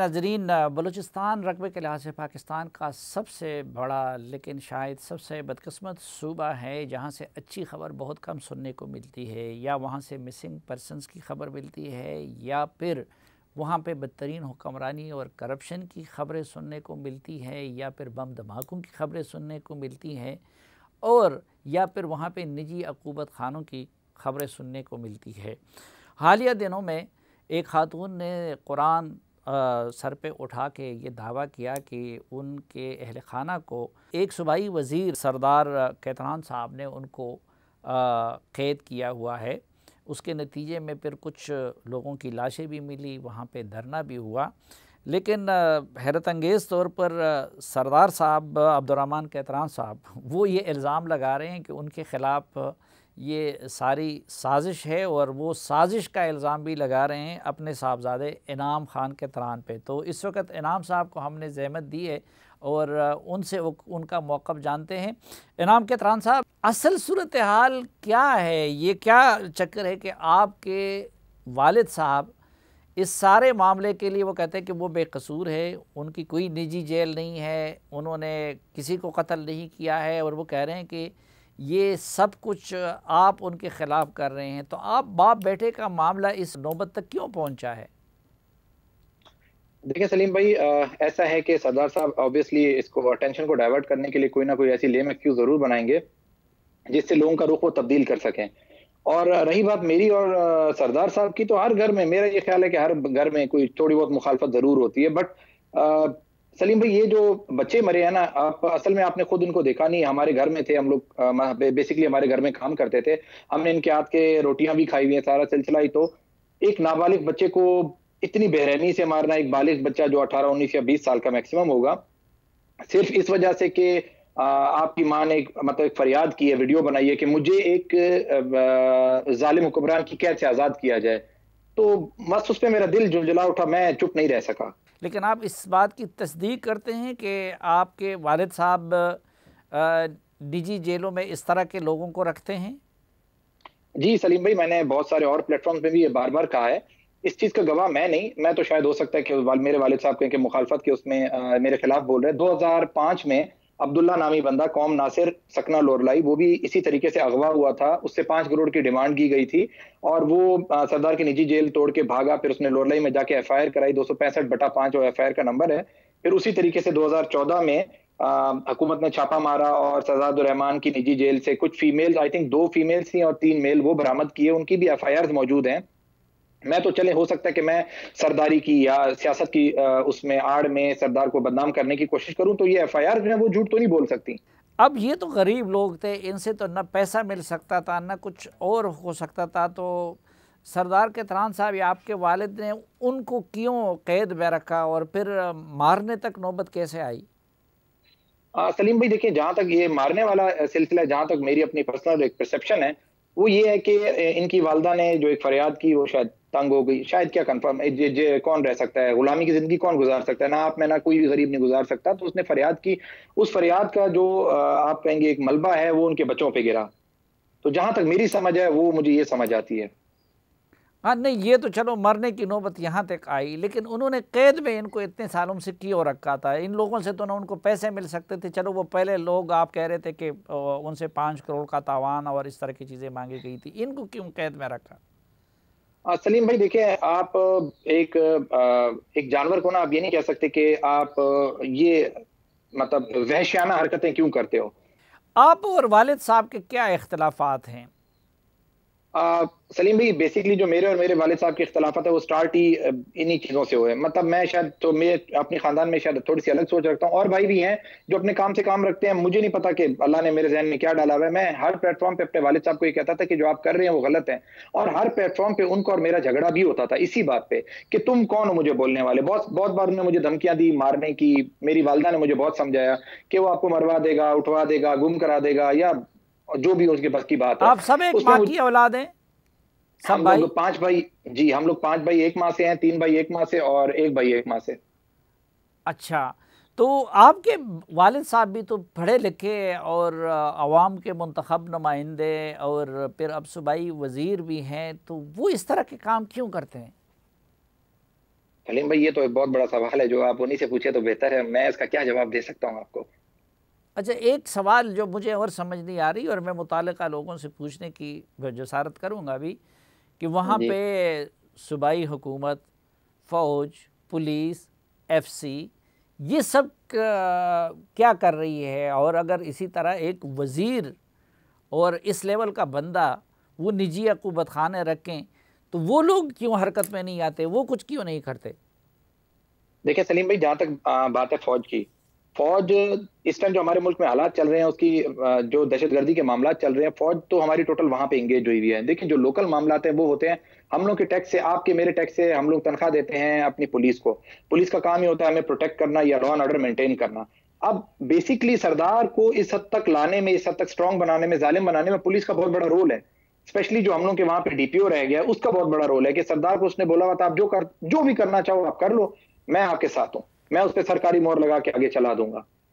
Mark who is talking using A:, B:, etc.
A: नाजरीन बलूचिस्तान रकबे के लिहाज से पाकिस्तान का सबसे बड़ा लेकिन शायद सबसे बदकस्मत सूबा है जहाँ से अच्छी खबर बहुत कम सुनने को मिलती है या वहाँ से मिसिंग पर्सनस की खबर मिलती है या फिर वहाँ पे बदतरीन हुक्मरानी और करप्शन की खबरें सुनने को मिलती है या फिर बम धमाकों की खबरें सुनने को मिलती हैं और या फिर वहाँ पर निजी अकूबत खानों की खबरें सुनने को मिलती है हालिया दिनों में एक खातून ने कुरान सर पे उठा के ये दावा किया कि उनके अहल खाना को एक सूबाई वज़ीर सरदार कैतरान साहब ने उनको कैद किया हुआ है उसके नतीजे में फिर कुछ लोगों की लाशें भी मिली वहाँ पे धरना भी हुआ लेकिन हैरत अंगेज़ तौर पर सरदार साहब अब्दुलरहमान कैतरान साहब वो ये इल्ज़ाम लगा रहे हैं कि उनके ख़िलाफ़ ये सारी साजिश है और वो साजिश का इल्ज़ाम भी लगा रहे हैं अपने साहबजादे इनाम खान के तरान पे तो इस वक्त इनाम साहब को हमने जहमत दी है और उनसे वो उनका मौक़ जानते हैं इनाम के तरान साहब असल सूरत हाल क्या है ये क्या चक्कर है कि आपके वालिद साहब इस सारे मामले के लिए वो कहते हैं कि वो बेकसूर है उनकी कोई निजी जेल नहीं है उन्होंने किसी को कत्ल नहीं किया है और वो कह रहे हैं कि ये सब कुछ आप उनके ख़िलाफ़ कर रहे हैं तो आप बाप बेटे का मामला इस नौबत तक क्यों पहुंचा है
B: देखिए सलीम भाई आ, ऐसा है कि सरदार साहब ऑब्वियसली इसको अटेंशन को डाइवर्ट करने के लिए कोई ना कोई ऐसी लेम क्यों ज़रूर बनाएंगे जिससे लोगों का रुख वो तब्दील कर सकें और रही बात मेरी और सरदार साहब की तो हर घर में मेरा ये ख्याल है कि हर घर में कोई थोड़ी बहुत मुखालफत ज़रूर होती है बट सलीम भाई ये जो बच्चे मरे हैं ना आप असल में आपने खुद उनको देखा नहीं हमारे घर में थे हम लोग बेसिकली हमारे घर में काम करते थे हमने इनके हाथ के रोटियां भी खाई हुई हैं सारा सिलसिला ही तो एक नाबालिग बच्चे को इतनी बेरहमी से मारना एक बालिग बच्चा जो अठारह उन्नीस या बीस साल का मैक्सिमम होगा सिर्फ इस वजह से कि आपकी माँ ने एक मतलब एक फरियाद की है वीडियो बनाई है कि मुझे एक जालिम हुक्मरान की कैद से आज़ाद किया जाए तो बस उस पर मेरा दिल जुलझुला उठा मैं चुप नहीं रह सका
A: लेकिन आप इस बात की तस्दीक करते हैं कि आपके वालद साहब निजी जेलों में इस तरह के लोगों को रखते हैं
B: जी सलीम भाई मैंने बहुत सारे और प्लेटफॉर्म पे भी ये बार बार कहा है इस चीज़ का गवाह मैं नहीं मैं तो शायद हो सकता है कि मेरे वालिद साहब के मुखालफत के उसमें आ, मेरे खिलाफ बोल रहे हैं 2005 में अब्दुल्ला नामी बंदा कौम नासिर सकना लोरलाई वो भी इसी तरीके से अगवा हुआ था उससे पांच करोड़ की डिमांड की गई थी और वो सरदार की निजी जेल तोड़ के भागा फिर उसने लोरलाई में जाके एफ कराई दो बटा पांच और एफ का नंबर है फिर उसी तरीके से 2014 में हुकूमत ने छापा मारा और सजादुररहमान की निजी जेल से कुछ फीमेल्स आई थिंक दो फीमेल्स थी और तीन मेल वो बरामद किए उनकी भी एफ मौजूद हैं मैं तो चले हो सकता है कि मैं सरदारी की या सियासत की उसमें आड़ में सरदार को बदनाम करने की कोशिश करूं तो ये एफ आई आर जो है वो झूठ तो नहीं बोल सकती अब
A: ये तो गरीब लोग थे इनसे तो ना पैसा मिल सकता था ना कुछ और हो सकता था तो सरदार के तरान साहब या आपके वालिद ने उनको क्यों कैद में रखा और फिर मारने तक नौबत कैसे आई
B: आ, सलीम भाई देखिए जहाँ तक ये मारने वाला सिलसिला जहाँ तक मेरी अपनी पर्सनल एक परसेप्शन है वो ये है कि इनकी वालदा ने जो एक फरियाद की वो शायद तंग हो गई शायद क्या कंफर्म जे, जे, कौन रह सकता है गुलामी की जिंदगी कौन गुजार सकता है ना आप में ना कोई भी गरीब नहीं गुजार सकता तो उसने फरियाद की उस फरियाद का जो आप कहेंगे एक मलबा है वो उनके बच्चों पर गिरा तो जहाँ तक मेरी समझ है वो मुझे ये समझ आती है
A: हाँ नहीं ये तो चलो मरने की नौबत यहाँ तक आई लेकिन उन्होंने कैद में इनको इतने सालों से क्यों रखा था इन लोगों से तो ना उनको पैसे मिल सकते थे चलो वो पहले लोग आप कह रहे थे कि उनसे पाँच करोड़ का तावान और इस तरह की चीज़ें मांगी गई थी इनको क्यों कैद में रखा
B: सलीम भाई देखिए आप एक एक जानवर को ना आप ये नहीं कह सकते कि आप ये मतलब वहशियाना हरकतें क्यों करते हो
A: आप और वालिद साहब के क्या इख्तलाफात हैं
B: सलीम भाई बेसिकली जो मेरे और मेरे वाले साहब के इख्तलाफत है वो स्टार्ट ही इन्हीं चीज़ों से हुए मतलब मैं शायद तो मैं अपने ख़ानदान में शायद थोड़ी सी अलग सोच रखता हूँ और भाई भी हैं जो अपने काम से काम रखते हैं मुझे नहीं पता कि अल्लाह ने मेरे जहन में क्या डाला हुआ है मैं हर प्लेटफॉर्म पर अपने वाले साहब को ये कहता था कि जो आप कर रहे हैं वो गलत है और हर प्लेटफॉर्म पर उनको और मेरा झगड़ा भी होता था इसी बात पर कि तुम कौन हो मुझे बोलने वाले बहुत बहुत बार उन्होंने मुझे धमकियाँ दी मारने की मेरी वालदा ने मुझे बहुत समझाया कि वो आपको मरवा देगा उठवा देगा गुम करा देगा या और जो भी उसके बस की बात है आप सब एक माँ की औलाद हैं हम भाई? लोग पांच भाई जी हम लोग पांच भाई एक माँ से हैं तीन भाई एक माँ से और एक भाई एक माँ से
A: अच्छा तो आपके वालद साहब भी तो पढ़े लिखे और आवाम के मंतखब नुमाइंदे और फिर अब सूबाई वज़ीर भी हैं तो वो इस तरह के काम क्यों करते हैं
B: सलीम भाई ये तो एक बहुत बड़ा सवाल है जो आप उन्हीं से पूछे तो बेहतर है मैं इसका क्या जवाब दे सकता हूँ आपको
A: अच्छा एक सवाल जो मुझे और समझ नहीं आ रही और मैं मुतल लोगों से पूछने की जसारत करूँगा अभी कि वहाँ पे सूबाई हुकूमत फ़ौज पुलिस एफसी ये सब क्या कर रही है और अगर इसी तरह एक वज़ीर और इस लेवल का बंदा वो निजी अकूबत खाने रखें तो वो लोग क्यों हरकत में नहीं आते वो कुछ क्यों नहीं करते
B: देखिए सलीम भाई जहाँ तक बात है फ़ौज की फौज इस टाइम जो हमारे मुल्क में हालात चल रहे हैं उसकी जो दहशतगर्दी के मामला चल रहे हैं फौज तो हमारी टोटल वहां पे इंगेज हुई हुई है देखिए जो लोकल मामला हैं वो होते हैं हम लोग के टैक्स से आपके मेरे टैक्स से हम लोग तनख्वाह देते हैं अपनी पुलिस को पुलिस का काम ही होता है हमें प्रोटेक्ट करना या लॉ एंड ऑर्डर मेंटेन करना अब बेसिकली सरदार को इस हद तक लाने में इस हद तक स्ट्रांग बनाने में जालिम बनाने में पुलिस का बहुत बड़ा रोल है स्पेशली जो हम लोग के वहां पे डीपीओ रह गया उसका बहुत बड़ा रोल है कि सरदार को उसने बोला हुआ था आप जो कर जो भी करना चाहो आप कर लो मैं आपके साथ हूँ मैं उस पर सरकारी मोहर लगा के आगे चला दूंगा